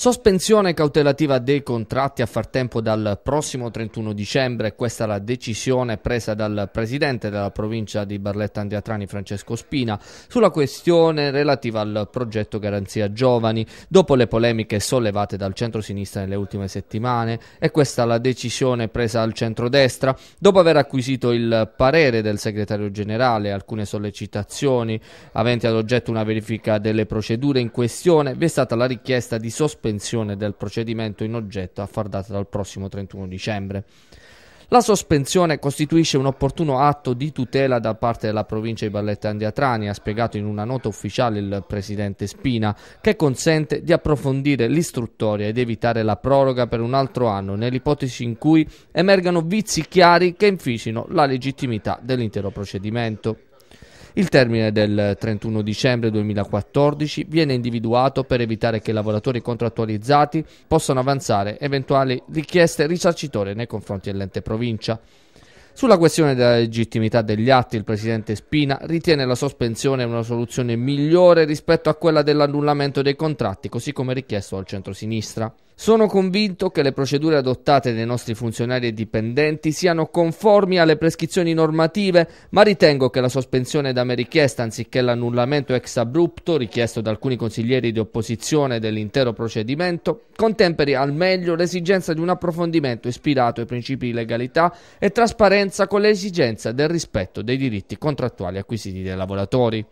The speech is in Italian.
Sospensione cautelativa dei contratti a far tempo dal prossimo 31 dicembre, questa è la decisione presa dal presidente della provincia di Barletta Andiatrani Francesco Spina sulla questione relativa al progetto Garanzia Giovani, dopo le polemiche sollevate dal centro-sinistra nelle ultime settimane e questa è la decisione presa al centro-destra, dopo aver acquisito il parere del segretario generale e alcune sollecitazioni aventi ad oggetto una verifica delle procedure in questione, vi è stata la richiesta di sospensione sospensione del procedimento in oggetto a far data dal prossimo 31 dicembre. La sospensione costituisce un opportuno atto di tutela da parte della provincia di Barletta Andiatrani, ha spiegato in una nota ufficiale il presidente Spina, che consente di approfondire l'istruttoria ed evitare la proroga per un altro anno nell'ipotesi in cui emergano vizi chiari che inficino la legittimità dell'intero procedimento. Il termine del 31 dicembre 2014 viene individuato per evitare che i lavoratori contrattualizzati possano avanzare eventuali richieste risarcitorie nei confronti dell'ente provincia. Sulla questione della legittimità degli atti, il presidente Spina ritiene la sospensione una soluzione migliore rispetto a quella dell'annullamento dei contratti, così come richiesto dal centrosinistra. Sono convinto che le procedure adottate dai nostri funzionari e dipendenti siano conformi alle prescrizioni normative, ma ritengo che la sospensione da me richiesta anziché l'annullamento ex abrupto richiesto da alcuni consiglieri di opposizione dell'intero procedimento contemperi al meglio l'esigenza di un approfondimento ispirato ai principi di legalità e trasparenza con l'esigenza del rispetto dei diritti contrattuali acquisiti dai lavoratori.